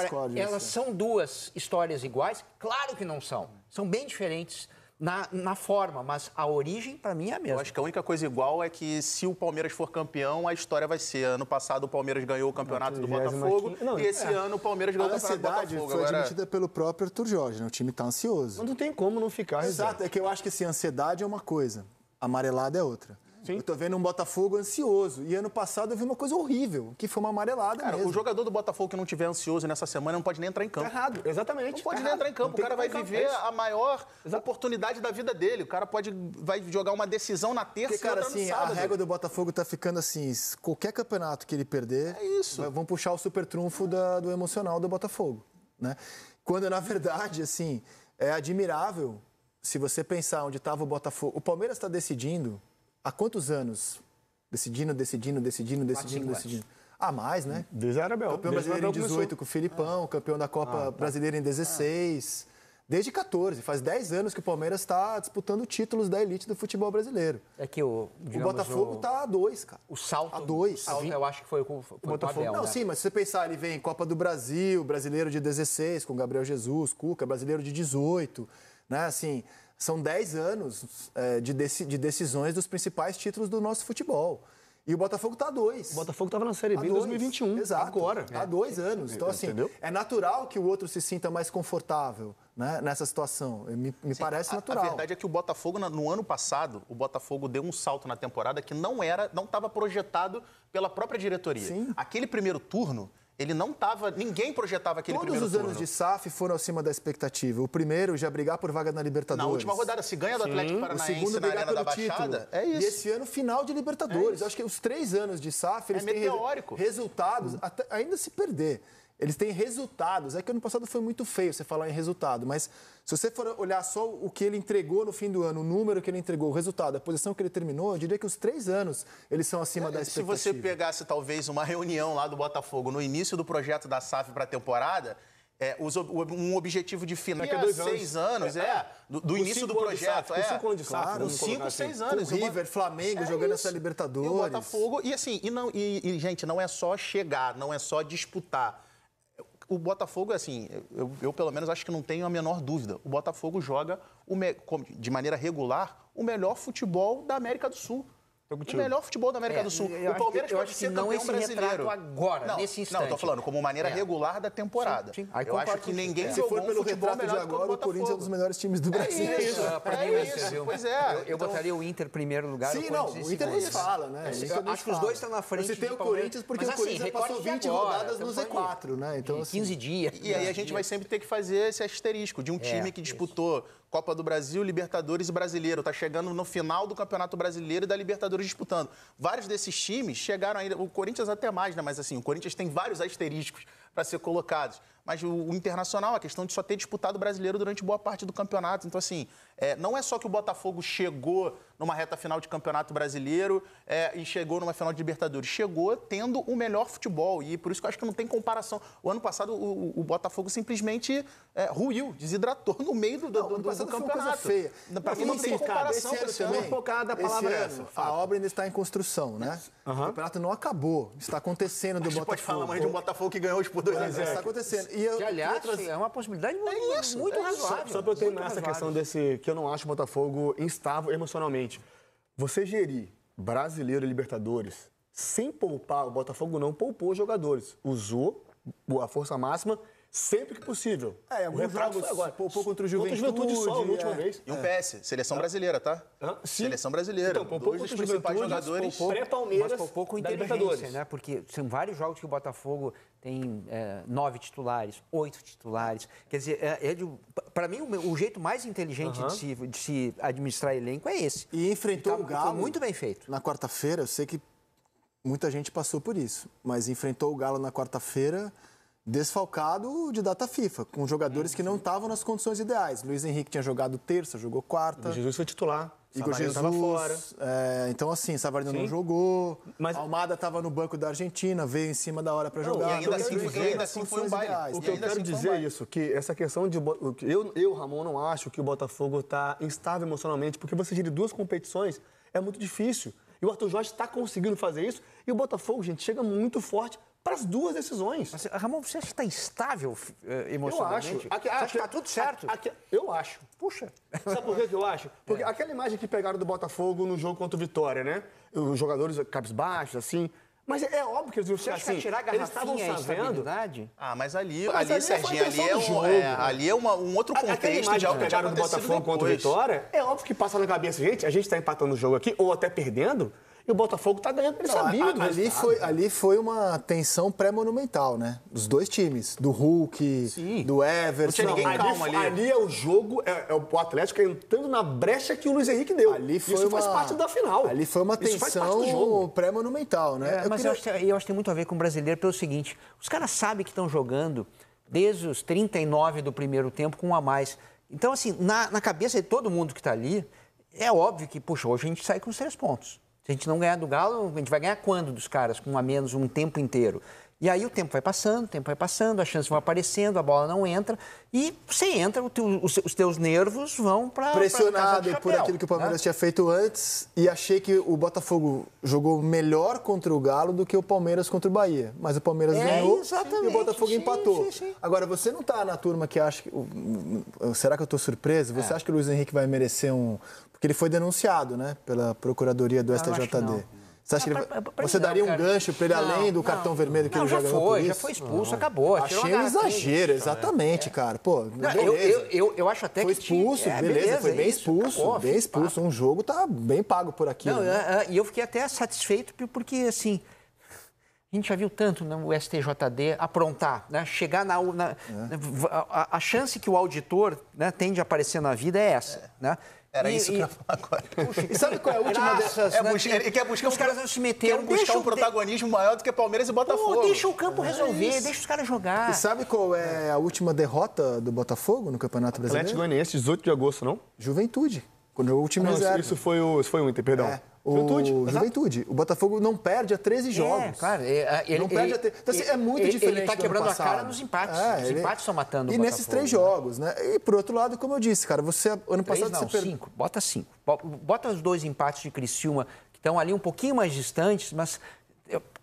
Agora, elas são duas histórias iguais? Claro que não são. São bem diferentes. Na, na, forma, mas a origem para mim é a mesma. Eu acho que a única coisa igual é que se o Palmeiras for campeão, a história vai ser ano passado o Palmeiras ganhou o campeonato do Botafogo não, e esse é. ano o Palmeiras ganhou a o campeonato ansiedade do Botafogo. foi agora... admitida pelo próprio Arthur Jorge, né? o time está ansioso. não tem como não ficar. Exato, é que eu acho que assim, ansiedade é uma coisa, amarelada é outra. Sim. Eu tô vendo um Botafogo ansioso. E ano passado eu vi uma coisa horrível, que foi uma amarelada cara, mesmo. o jogador do Botafogo que não tiver ansioso nessa semana não pode nem entrar em campo. Tá errado, exatamente. Não pode tá nem entrar em campo. o cara vai viver a maior Exato. oportunidade da vida dele. O cara pode vai jogar uma decisão na terça Porque, cara, e assim, no sábado. A régua do Botafogo tá ficando assim, qualquer campeonato que ele perder, é isso. vão puxar o super trunfo da, do emocional do Botafogo, né? Quando na verdade, assim, é admirável se você pensar onde estava o Botafogo. O Palmeiras está decidindo há quantos anos? Decidindo, decidindo, decidindo, decidindo, decidindo. Ah, mais, né? Desde a Campeão brasileiro em 18 com o Filipão, campeão da Copa ah, tá. Brasileira em 16 desde 14. Faz 10 anos que o Palmeiras está disputando títulos da elite do futebol brasileiro. É que o, o Botafogo está a dois, cara. O salto. A dois. Salto, eu acho que foi, foi o Botafogo. Abel, não, né? sim, mas se você pensar, ele vem Copa do Brasil, brasileiro de 16, com Gabriel Jesus, Cuca, brasileiro de 18. Né? Assim, são 10 anos é, de, deci de decisões dos principais títulos do nosso futebol. E o Botafogo está a dois. O Botafogo estava na Série B em 2021. Exato. Agora. Há dois é. anos. Então, assim, Entendeu? é natural que o outro se sinta mais confortável né, nessa situação. Me, me Sim, parece a, natural. A verdade é que o Botafogo, no ano passado, o Botafogo deu um salto na temporada que não era, não estava projetado pela própria diretoria. Sim. Aquele primeiro turno, ele não estava. Ninguém projetava aquele Todos primeiro turno. Todos os anos de SAF foram acima da expectativa. O primeiro já brigar por vaga na Libertadores. Na última rodada, se ganha do Sim. Atlético Paranaense o segundo na Arena da Baixada, título. é isso. E esse ano, final de é Libertadores. É Acho que os três anos de SAF, eles é meteórico. têm resultados, até, ainda se perder. Eles têm resultados. É que ano passado foi muito feio você falar em resultado, mas se você for olhar só o que ele entregou no fim do ano, o número que ele entregou, o resultado, a posição que ele terminou, eu diria que os três anos eles são acima é, da expectativa. Se você pegasse talvez uma reunião lá do Botafogo no início do projeto da SAF para a temporada, é, um objetivo de final que é dois seis anos, anos é, é, é, do, do início do projeto. é, cinco anos de claro, cinco, assim. seis anos. Com o River, Flamengo, é jogando isso. essa Libertadores. E o Botafogo. E assim, e, não, e, e, gente, não é só chegar, não é só disputar o Botafogo, é assim, eu, eu, pelo menos acho que não tenho a menor dúvida. O Botafogo joga o, de maneira regular o melhor futebol da América do Sul o melhor futebol da América é, do Sul. O Palmeiras pode ser não campeão brasileiro. agora, não, nesse instante. Não, estou falando como maneira é. regular da temporada. Sim, sim. eu acho que ninguém é. jogou Se for pelo retrato de agora, o Corinthians é um dos melhores times do é Brasil. É isso, é, pra mim, é é isso. Pois é. Eu, eu então... botaria o Inter em primeiro lugar. Sim, o não, o Inter não se fala, né? Acho que os dois estão tá na frente Você tem o Corinthians porque o Corinthians assim, passou 20 rodadas no Z4, né? Então 15 assim, dias. E aí a gente vai sempre ter que fazer esse asterisco de um time que disputou Copa do Brasil, Libertadores e Brasileiro. Está chegando no final do Campeonato Brasileiro e da Libertadores disputando. Vários desses times chegaram ainda, o Corinthians até mais, né? Mas assim, o Corinthians tem vários asteriscos para ser colocados mas o, o, internacional, a questão de só ter disputado o brasileiro durante boa parte do campeonato. Então, assim, é, não é só que o Botafogo chegou numa reta final de campeonato brasileiro é, e chegou numa final de Libertadores. Chegou tendo o melhor futebol. E por isso que eu acho que não tem comparação. O ano passado, o, o Botafogo simplesmente é, ruiu, desidratou no meio do, do, não, do, do, do campeonato. feia. Pra mim, não tem comparação. Esse ano é focada a palavra esse ano, essa, A obra ainda está em construção, né? Uhum. O campeonato não acabou. Está acontecendo do Botafogo. pode falar mais de um Botafogo que ganhou hoje por 2 anos. 0. Está acontecendo e eu, que, aliás, trazer... é uma possibilidade é muito, isso, muito é razoável. Só, só para eu terminar essa questão desse que eu não acho o Botafogo instável emocionalmente. Você gerir brasileiro e Libertadores sem poupar, o Botafogo não poupou jogadores. Usou a força máxima sempre que possível. É, o Retrago poupou contra o Juventude. o Juventude só, é. última vez. E o é. PS, seleção brasileira, tá? Hã? Sim. Seleção brasileira. Então, poupou Dois dos principais jogadores. Pré-Palmeiras, mas poupou com inteligência, né? Porque são vários jogos que o Botafogo tem é, nove titulares, oito titulares. Quer dizer, é, é para mim, o, o, jeito mais inteligente de, se, de, se, administrar elenco é esse. E enfrentou tá o Galo. Foi muito bem feito. Na quarta-feira, eu sei que muita gente passou por isso, mas enfrentou o Galo na quarta-feira desfalcado de data FIFA, com jogadores que não uhum. estavam nas condições ideais. Luiz Henrique tinha jogado terça, jogou quarta. O Jesus foi titular. Igor Jesus estava fora. É, então, assim, Savarino não jogou. Mas... Almada estava no banco da Argentina, veio em cima da hora para jogar. E ainda, assim, dizer, ainda assim foi um baile. O que eu quero assim dizer é um isso, que essa questão de... Eu, eu, Ramon, não acho que o Botafogo está instável emocionalmente, porque você gerir duas competições é muito difícil. E o Arthur Jorge está conseguindo fazer isso. E o Botafogo, gente, chega muito forte para as duas decisões. Mas, Ramon, você acha que está instável eh, emocionalmente? Eu acho. Aqui, acha que está tudo certo? Aqui, eu acho. Puxa. Sabe por que eu acho? Porque é. aquela imagem que pegaram do Botafogo no jogo contra o Vitória, né? Os jogadores cabisbaixos, assim... Mas é óbvio que eles Você acha assim, tirar a garrafinha eles estavam sabendo? Ah, mas ali, mas ali, ali Serginho, ali é, um, jogo, é, ali é uma, um outro contexto imagem de algo que do Botafogo depois. contra o Vitória. É óbvio que passa na cabeça, gente, a gente está empatando o jogo aqui, ou até perdendo, e o Botafogo está ganhando, ele sabia do ali foi, ali foi uma tensão pré-monumental, né? Dos dois times, do Hulk, Sim. do Everton. Não tinha ninguém não, ali. Ali é o jogo, é, é, o Atlético entrando na brecha que o Luiz Henrique deu. Ali foi Isso uma, faz parte da final. Ali foi uma tensão pré-monumental, né? É, eu mas queria... eu, acho, eu acho que tem muito a ver com o brasileiro pelo seguinte, os caras sabem que estão jogando desde os 39 do primeiro tempo com um a mais. Então, assim, na, na cabeça de todo mundo que está ali, é óbvio que, puxa, hoje a gente sai com os três pontos. Se a gente não ganhar do Galo, a gente vai ganhar quando dos caras? Com a menos um tempo inteiro. E aí o tempo vai passando, o tempo vai passando, as chances vão aparecendo, a bola não entra. E você entra, os teus nervos vão para. Pressionado por aquilo que o Palmeiras né? tinha feito antes. E achei que o Botafogo jogou melhor contra o Galo do que o Palmeiras contra o Bahia. Mas o Palmeiras é, ganhou e o Botafogo sim, empatou. Sim, sim. Agora, você não está na turma que acha. Que, será que eu estou surpreso? Você é. acha que o Luiz Henrique vai merecer um porque ele foi denunciado, né, pela Procuradoria do ah, STJD. Você, acha não, que ele... pra, pra você não, daria um gancho para ele não, além do cartão vermelho que ele já, já ganhou foi, Já foi expulso, acabou. Achei um exagero, exatamente, é. cara. Pô, eu, eu, eu, eu, acho até foi que... Foi expulso, é, beleza, beleza, foi bem é isso, expulso, acabou, bem expulso. Um jogo tá bem pago por aqui. Né? É, é, e eu fiquei até satisfeito porque, assim... A gente já viu tanto no né, STJD aprontar, né? chegar na. na é. a, a, chance que o auditor né, tem de aparecer na vida é essa. Né? Era e, isso que eu ia falar agora. E sabe qual é a última? dessas né? é, né? quer buscar, os caras não se meteram, quer buscar um protagonismo de... maior do que Palmeiras e Botafogo. Pô, deixa o campo é resolver, deixa os caras jogar. E sabe qual é a última derrota do Botafogo no Campeonato Brasileiro? Atlético Goianiense, 18 de agosto, não? Juventude. Quando o último não, Isso foi o, isso foi o Inter, perdão. É. O Juventude, Juventude. O Botafogo não perde a 13 é, jogos. É, Ele, é, não ele, perde a 13. Então, assim, ele, é muito diferente. Ele está tá quebrando a cara nos empates. É, os empates estão matando e o E nesses três né? jogos, né? E por outro lado, como eu disse, cara, você ano passado três, não, você cinco. Bota cinco. Bota os dois empates de Criciúma, que estão ali um pouquinho mais distantes, mas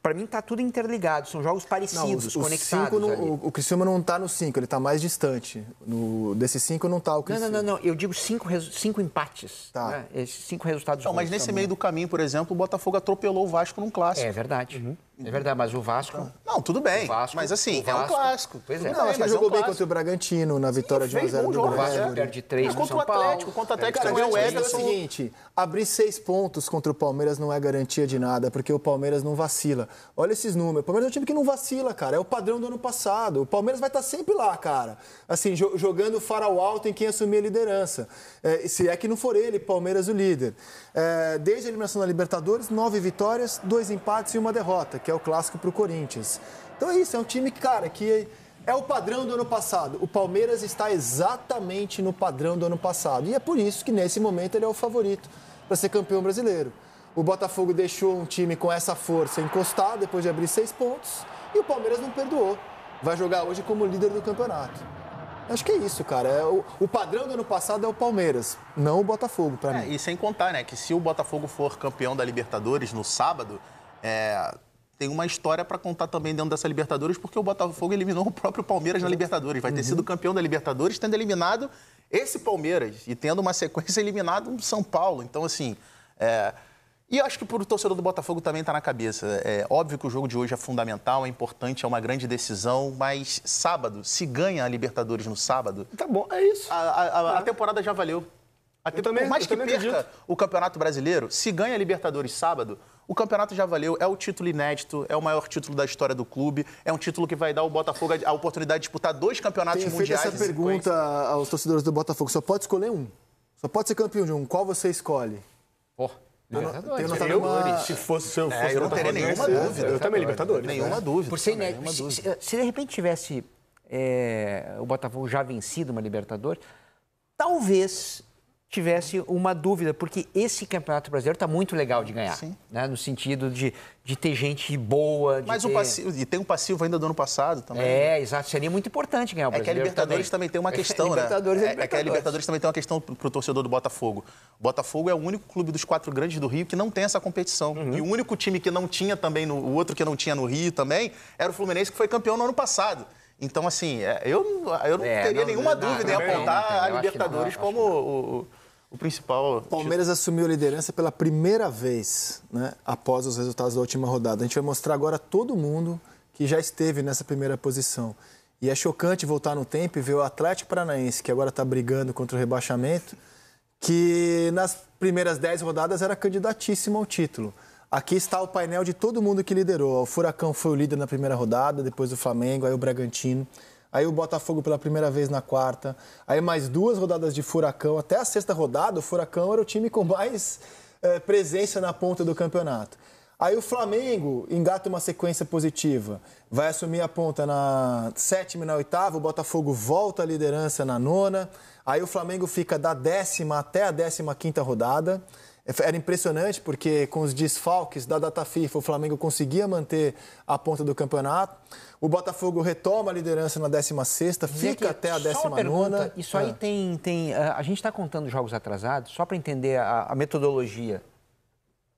para mim tá tudo interligado, são jogos parecidos, não, o, conectados. Cinco o, o Criciúma não tá no 5, ele tá mais distante. No, desses 5 não tá o Criciúma. Não, não, não, não. eu digo 5 cinco, cinco empates. Tá. Né? Esses 5 resultados. Não, mas nesse também. meio do caminho, por exemplo, o Botafogo atropelou o Vasco num clássico. É verdade. Uhum. É verdade, mas o Vasco. Não, tudo bem. Vasco, mas assim, Vasco, é um clássico. Pois é. Não, acho que mas jogou é um bem contra o Bragantino na vitória Sim, de 1x0 do jogo, Grêmio. É. Perde 3 contra o Atlético. Contra o Atlético também é o Everton. É o seguinte: abrir seis pontos contra o Palmeiras não é garantia de nada, porque o Palmeiras não vacila. Olha esses números. O Palmeiras é um time que não vacila, cara. É o padrão do ano passado. O Palmeiras vai estar tá sempre lá, cara. Assim, jogando o farol alto em quem assumir a liderança. É, se é que não for ele, Palmeiras o líder. É, desde a eliminação da Libertadores, nove vitórias, dois empates e uma derrota que é o clássico para o Corinthians. Então é isso, é um time, cara, que é o padrão do ano passado. O Palmeiras está exatamente no padrão do ano passado. E é por isso que nesse momento ele é o favorito para ser campeão brasileiro. O Botafogo deixou um time com essa força encostar depois de abrir seis pontos e o Palmeiras não perdoou. Vai jogar hoje como líder do campeonato. Acho que é isso, cara. É o, o, padrão do ano passado é o Palmeiras, não o Botafogo, para é, mim. E sem contar, né, que se o Botafogo for campeão da Libertadores no sábado, é, tem uma história para contar também dentro dessa Libertadores, porque o Botafogo eliminou o próprio Palmeiras na Libertadores. Vai ter uhum. sido campeão da Libertadores, tendo eliminado esse Palmeiras e tendo uma sequência eliminado um São Paulo. Então, assim. É... E acho que para o torcedor do Botafogo também está na cabeça. É óbvio que o jogo de hoje é fundamental, é importante, é uma grande decisão, mas sábado, se ganha a Libertadores no sábado. Tá bom, é isso. A, a, a é. temporada já valeu. A temporada, também, por mais que perca acredito. o Campeonato Brasileiro, se ganha a Libertadores sábado, o campeonato já valeu, é o título inédito, é o maior título da história do clube, é um título que vai dar ao Botafogo a oportunidade de disputar dois campeonatos Tenho mundiais. Feito essa pergunta aos torcedores do Botafogo, só pode escolher um. Só pode ser campeão de um. Qual você escolhe? Oh. Libertadores. Eu, Se fosse, eu é, eu não teria nenhuma dúvida. Eu também, Libertadores. Nenhuma né? dúvida. Por ser também, se, se, se, de repente tivesse é, o Botafogo já vencido uma Libertadores, talvez tivesse uma dúvida, porque esse Campeonato Brasileiro está muito legal de ganhar, Sim. Né? no sentido de, de ter gente boa. Mas ter... passivo, e tem um passivo ainda do ano passado também. É, né? exato, seria muito importante ganhar o Brasileiro. É que a Libertadores também, também tem uma é, questão, né? Libertadores é, é, Libertadores. é que a Libertadores também tem uma questão para o torcedor do Botafogo. O Botafogo é o único clube dos quatro grandes do Rio que não tem essa competição. Uhum. E o único time que não tinha também, no, o outro que não tinha no Rio também, era o Fluminense que foi campeão no ano passado. Então, assim, é, eu, eu não é, teria não, nenhuma não, dúvida não, em apontar a Libertadores como o o principal. Palmeiras assumiu a liderança pela primeira vez né, após os resultados da última rodada. A gente vai mostrar agora todo mundo que já esteve nessa primeira posição. E é chocante voltar no tempo e ver o Atlético Paranaense, que agora está brigando contra o rebaixamento, que nas primeiras 10 rodadas era candidatíssimo ao título. Aqui está o painel de todo mundo que liderou. O Furacão foi o líder na primeira rodada, depois o Flamengo, aí o Bragantino aí o Botafogo pela primeira vez na quarta, aí mais duas rodadas de Furacão, até a sexta rodada, o Furacão era o time com mais é, presença na ponta do campeonato. Aí o Flamengo engata uma sequência positiva, vai assumir a ponta na sétima e na oitava, o Botafogo volta à liderança na nona, aí o Flamengo fica da décima até a décima quinta rodada, é era impressionante porque com os desfalques da data FIFA o Flamengo conseguia manter a ponta do campeonato. O Botafogo retoma a liderança na 16 fica aqui, até a 19 Isso é. aí tem. tem eh, a gente está contando jogos atrasados, só para entender a, a metodologia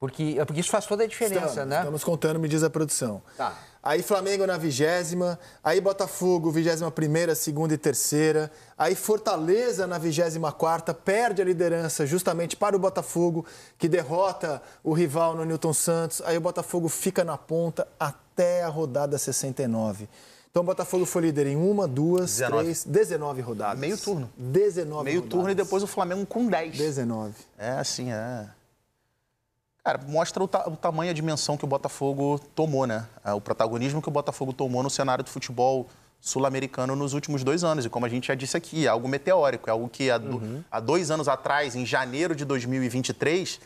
porque, é porque isso faz toda a diferença, estamos, né? Estamos contando, me diz a produção. Tá. Aí Flamengo na vigésima, aí Botafogo, vigésima primeira, segunda e terceira, aí Fortaleza na vigésima quarta, perde a liderança justamente para o Botafogo, que derrota o rival no Newton Santos, aí o Botafogo fica na ponta até a rodada 69. Então o Botafogo foi líder em uma, duas, 19. três, 19 rodadas. Meio turno. 19 Meio rodadas. turno e depois o Flamengo com 10. 19. É, assim, é. Cara, mostra o, ta o, tamanho, a dimensão que o Botafogo tomou, né? É, o protagonismo que o Botafogo tomou no cenário do futebol sul-americano nos últimos dois anos. E como a gente já disse aqui, é algo meteórico, é algo que há, do uhum. há dois anos atrás, em janeiro de 2023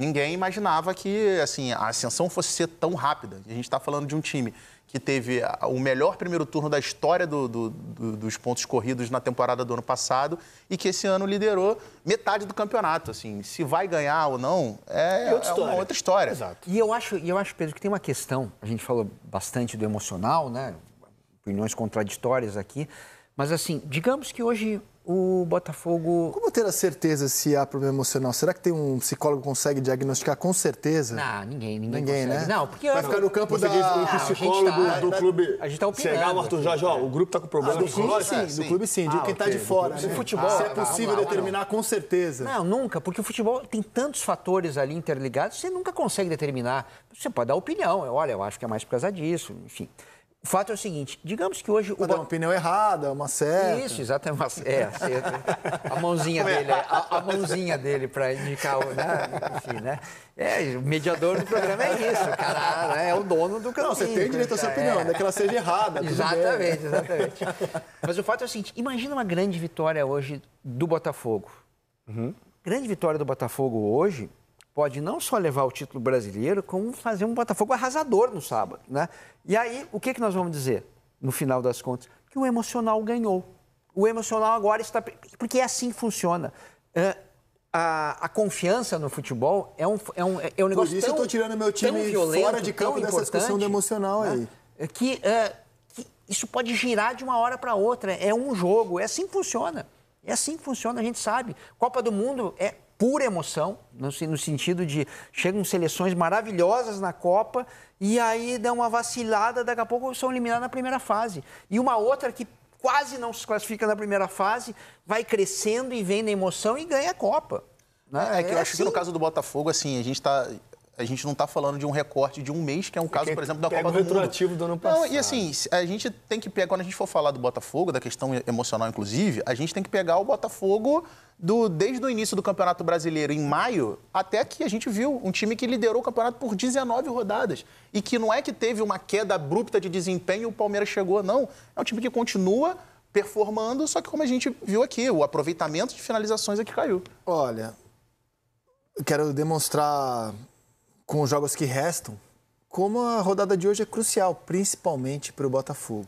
Ninguém imaginava que assim, a ascensão fosse ser tão rápida. A gente está falando de um time que teve o melhor primeiro turno da história do, do, do, dos pontos corridos na temporada do ano passado e que esse ano liderou metade do campeonato. Assim, se vai ganhar ou não é, é, outra, é uma outra história. Exato. E eu acho, eu acho, Pedro, que tem uma questão. A gente falou bastante do emocional, né? Opiniões contraditórias aqui. Mas assim, digamos que hoje o Botafogo. Como ter a certeza se há problema emocional? Será que tem um psicólogo que consegue diagnosticar com certeza? Não, ninguém, ninguém. Ninguém, consegue. né? Não, porque. Vai ficar no campo da... diz, o ah, psicólogo tá, do clube. A gente tá opinando. Chegar o Arthur Jorge, ó, o grupo tá com problema. Ah, do, clube, sim, sim. do clube sim, de ah, quem tá okay. tá de fora. Do né? futebol. se é possível lá, determinar com certeza. Não, nunca, porque o futebol tem tantos fatores ali interligados, você nunca consegue determinar. Você pode dar opinião, olha, eu acho que é mais por causa disso, enfim. O fato é o seguinte, digamos que hoje... o uma opinião errada, uma seta. Isso, exatamente, uma é, assim, A mãozinha é? dele, a, a mãozinha dele para indicar, o, né? enfim, né? É, o mediador do programa é isso, o cara né? é o dono do caminho. Não, você tem direito à sua é. opinião, é. não é que ela seja errada. Exatamente, bem. exatamente. Mas o fato é o seguinte, imagina uma grande vitória hoje do Botafogo. Uhum. Grande vitória do Botafogo hoje pode não só levar o título brasileiro, como fazer um Botafogo arrasador no sábado, né? E aí, o que, que nós vamos dizer, no final das contas? Que o emocional ganhou. O emocional agora está... Porque é assim que funciona. É, a, a, confiança no futebol é um, é um, é um negócio Por isso tão, eu estou tirando meu time violento, fora de campo dessa discussão do emocional né? aí. É que, é, que isso pode girar de uma hora para outra. É um jogo, é assim que funciona. É assim que funciona, a gente sabe. Copa do Mundo é pura emoção, no, no sentido de chegam seleções maravilhosas na Copa e aí dão uma vacilada, daqui a pouco são eliminadas na primeira fase. E uma outra que quase não se classifica na primeira fase, vai crescendo e vem na emoção e ganha a Copa. Né? É, que é eu acho assim. que no assim. caso do Botafogo, assim, a gente está a gente não está falando de um recorte de um mês, que é um é caso, por exemplo, da Copa do Mundo. retroativo do ano passado. Não, e assim, a gente tem que pegar, quando a gente for falar do Botafogo, da questão emocional, inclusive, a gente tem que pegar o Botafogo do, desde o início do Campeonato Brasileiro, em maio, até que a gente viu um time que liderou o campeonato por 19 rodadas. E que não é que teve uma queda abrupta de desempenho e o Palmeiras chegou, não. É um time que continua performando, só que como a gente viu aqui, o aproveitamento de finalizações é que caiu. Olha, quero demonstrar com os jogos que restam, como a rodada de hoje é crucial, principalmente para o Botafogo.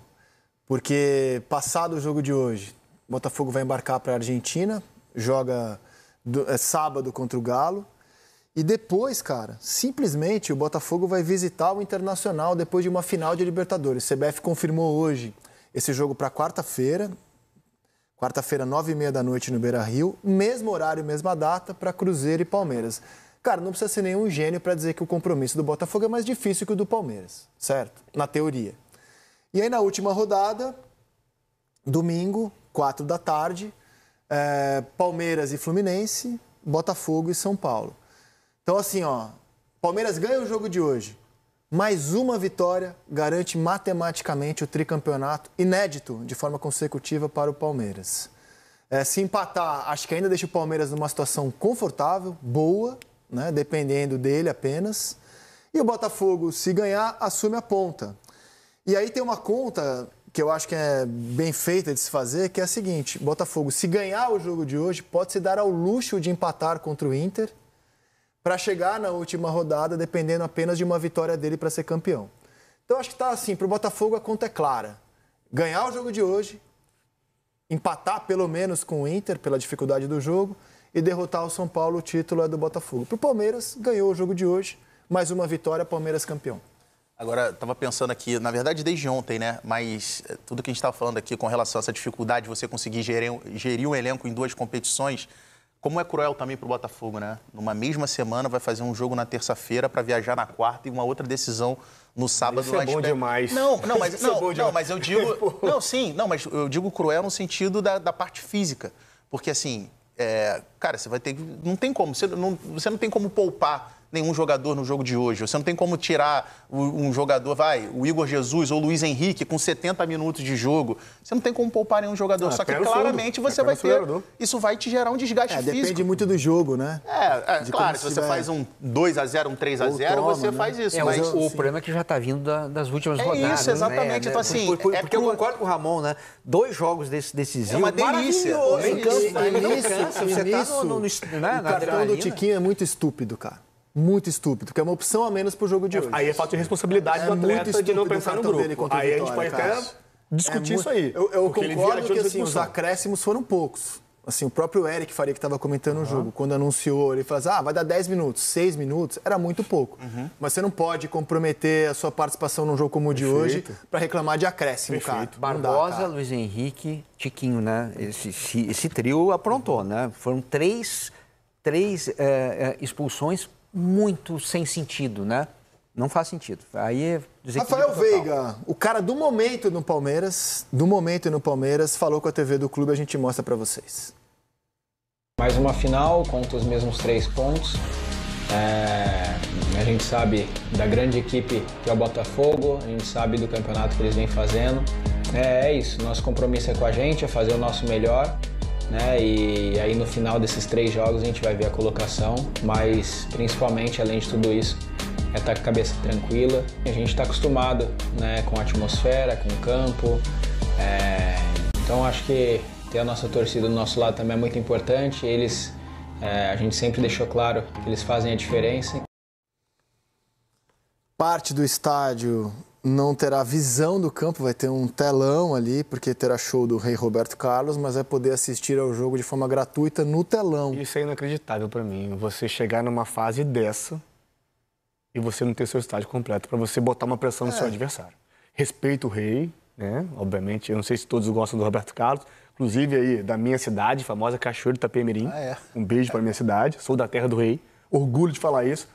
Porque passado o jogo de hoje, o Botafogo vai embarcar para a Argentina, joga do, é, sábado contra o Galo. E depois, cara, simplesmente o Botafogo vai visitar o Internacional depois de uma final de Libertadores. O CBF confirmou hoje esse jogo para quarta-feira, quarta-feira, nove e meia da noite no Beira Rio, mesmo horário, mesma data, para Cruzeiro e Palmeiras. Cara, não precisa ser nenhum gênio para dizer que o compromisso do Botafogo é mais difícil que o do Palmeiras, certo? Na teoria. E aí, na última rodada, domingo, 4 da tarde, é, Palmeiras e Fluminense, Botafogo e São Paulo. Então, assim, ó, Palmeiras ganha o jogo de hoje. Mais uma vitória garante matematicamente o tricampeonato inédito de forma consecutiva para o Palmeiras. É, se empatar, acho que ainda deixa o Palmeiras numa situação confortável, boa, né, dependendo dele apenas. E o Botafogo, se ganhar, assume a ponta. E aí tem uma conta que eu acho que é bem feita de se fazer, que é a seguinte: Botafogo, se ganhar o jogo de hoje, pode se dar ao luxo de empatar contra o Inter para chegar na última rodada, dependendo apenas de uma vitória dele para ser campeão. Então acho que está assim, para o Botafogo a conta é clara. Ganhar o jogo de hoje, empatar pelo menos com o Inter pela dificuldade do jogo e derrotar o São Paulo, o título é do Botafogo. Para o Palmeiras, ganhou o jogo de hoje, mais uma vitória, Palmeiras campeão. Agora, estava pensando aqui, na verdade desde ontem, né? Mas eh, tudo que a gente estava falando aqui com relação a essa dificuldade de você conseguir gerir, gerir um elenco em duas competições, como é cruel também para o Botafogo, né? Numa mesma semana vai fazer um jogo na terça-feira para viajar na quarta e uma outra decisão no sábado. Isso é bom espera... demais. Não, não, mas não, é não, mas eu digo, não, sim, não, mas eu digo cruel no sentido da, da parte física, porque assim é, cara, você vai ter que. Não tem como. Você não, você não tem como poupar nenhum jogador no jogo de hoje. Você não tem como tirar um jogador, vai, o Igor Jesus ou o Luiz Henrique com 70 minutos de jogo. Você não tem como poupar nenhum jogador. Ah, Só que claramente fundo. você é vai ter. Jogador. Isso vai te gerar um desgaste é, físico. Depende muito do jogo, né? É, é claro, se você tiver... faz um 2x0, um 3x0, você né? faz isso. É, mas o, o problema é que já está vindo da, das últimas é rodadas. Isso, né, exatamente. Né? Então, assim, por, por, por, é porque eu concordo com o Ramon, né? Dois jogos desse, decisivos. É uma delícia. Maravilhoso. Delícia. Você está no, né, o cartão do Tiquinho é muito estúpido, cara muito estúpido, que é uma opção a menos para o jogo de é, hoje. Aí é falta de responsabilidade é do atleta de não pensar no grupo. Aí Vitória, a gente pode até Cássio. discutir é isso aí. Eu, eu concordo que assim, os acréscimos foram poucos. Assim, o próprio Eric Faria, que estava comentando uhum. o jogo, quando anunciou, ele falou assim, ah, vai dar 10 minutos, 6 minutos, era muito pouco. Uhum. Mas você não pode comprometer a sua participação num jogo como o de hoje para reclamar de acréscimo, Perfeito. cara. Barbosa, dá, cara. Luiz Henrique, Tiquinho, né? Esse, esse, esse trio aprontou, né? Foram três, três é, expulsões muito sem sentido, né? Não faz sentido. Aí é Rafael é Veiga, o cara do momento no Palmeiras, do momento no Palmeiras, falou com a TV do clube, a gente mostra para vocês. Mais uma final, conta os mesmos três pontos. É, a gente sabe da grande equipe que é o Botafogo, a gente sabe do campeonato que eles vêm fazendo. É, é isso, nosso compromisso é com a gente, é fazer o nosso melhor né? E aí no final desses três jogos a gente vai ver a colocação, mas principalmente além de tudo isso é estar tá com a cabeça tranquila. A gente está acostumado, né? Com a atmosfera, com o campo. É... Então acho que ter a nossa torcida do nosso lado também é muito importante. Eles, é... a gente sempre deixou claro que eles fazem a diferença. Parte do estádio não terá visão do campo, vai ter um telão ali, porque terá show do rei Roberto Carlos, mas vai poder assistir ao jogo de forma gratuita no telão. Isso é inacreditável para mim. Você chegar numa fase dessa e você não ter seu estádio completo para você botar uma pressão no é. seu adversário. Respeito o rei, né? Obviamente, eu não sei se todos gostam do Roberto Carlos, inclusive aí da minha cidade, famosa Cachoeira de Itapemirim. Ah, é. Um beijo para minha cidade, sou da terra do rei. Orgulho de falar isso.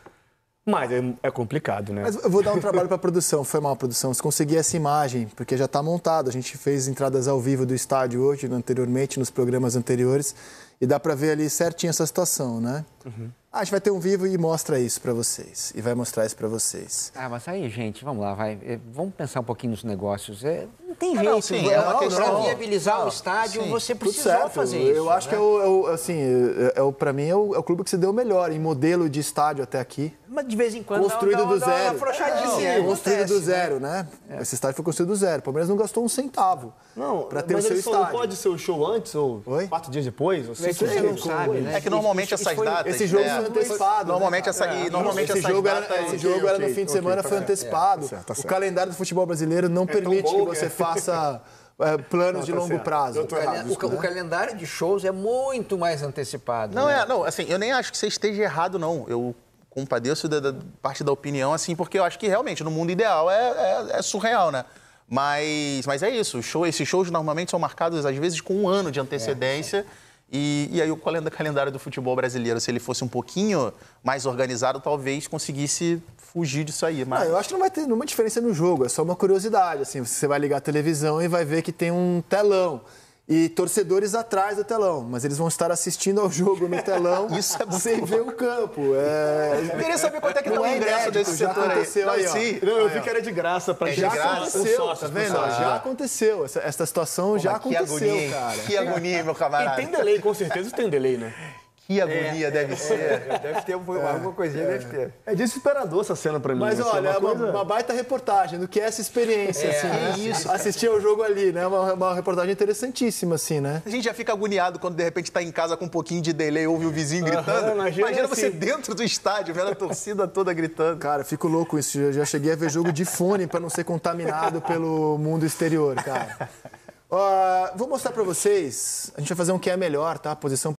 Mas é, é, complicado, né? Mas eu vou dar um trabalho para a produção, foi mal a produção, se conseguir essa imagem, porque já está montado. A gente fez entradas ao vivo do estádio hoje, anteriormente, nos programas anteriores, e dá para ver ali certinho essa situação, né? Uhum. Ah, a gente vai ter um vivo e mostra isso para vocês, e vai mostrar isso para vocês. Ah, mas aí, gente, vamos lá, vai. É, vamos pensar um pouquinho nos negócios. É, não tem ah, jeito. Ah, é uma questão viabilizar não, o estádio, sim, você precisa fazer isso. Eu acho né? que é o, é o assim, é, é o para mim, é o, é o clube que se deu melhor em modelo de estádio até aqui. Mas de vez em quando. Construído dá, do dá zero. Uma é, construído acontece, do né? zero, né? né? Esse estádio foi construído do zero. O Palmeiras não gastou um centavo. Não, para ter mas o seu estádio. Não pode ser o show antes ou Oi? quatro dias depois? Ou seis é, não né? sabe, né? é que normalmente essas datas. Esse jogo é, foi antecipado. Normalmente, né, essa, é, normalmente esse jogo era, esse jogo okay, era no fim de okay, semana, tá foi antecipado. É, tá certo, o calendário do futebol brasileiro não é permite que você é. faça. É, planos não, de tá longo certo. prazo. O, o, né? o, calendário de shows é muito mais antecipado. Não, né? é, não, assim, eu nem acho que você esteja errado, não. Eu compadeço da, da, parte da opinião, assim, porque eu acho que realmente no mundo ideal é, é, é surreal, né? Mas, mas é isso. Show, esses shows normalmente são marcados, às vezes, com um ano de antecedência. É, e, e aí o calendário do futebol brasileiro, se ele fosse um pouquinho mais organizado, talvez conseguisse fugir disso aí. Mas... Não, eu acho que não vai ter nenhuma diferença no jogo, é só uma curiosidade. Assim, você vai ligar a televisão e vai ver que tem um telão e torcedores atrás do telão, mas eles vão estar assistindo ao jogo no telão Isso é sem ver o campo. É... Eu queria saber quanto é que tá não tá o é ingresso inédito, desse setor aconteceu aí. aí, não, eu vi que era de graça para é Já graça, aconteceu, sócio, tá vendo? Já né? aconteceu. Essa, essa situação Pô, já aconteceu, agonia, cara. Que agonia, meu camarada. E tem delay, com certeza tem delay, né? Que é. agonia é, deve é, ser. Deve ter um, é, alguma coisinha, deve é. ter. É desesperador essa cena pra mim. Mas assim, é olha, é uma, coisa... uma, baita reportagem do que é essa experiência, assim, né? Isso. Assistir ao jogo ali, né? Uma, uma, reportagem interessantíssima, assim, né? A gente já fica agoniado quando de repente tá em casa com um pouquinho de delay, ouve o vizinho gritando. Uhum, imagina, imagina assim. você dentro do estádio, vendo a torcida toda gritando. Cara, fico louco isso. Eu já cheguei a ver jogo de fone para não ser contaminado pelo mundo exterior, cara. Uh, vou mostrar para vocês. A gente vai fazer um que é melhor, tá? Posição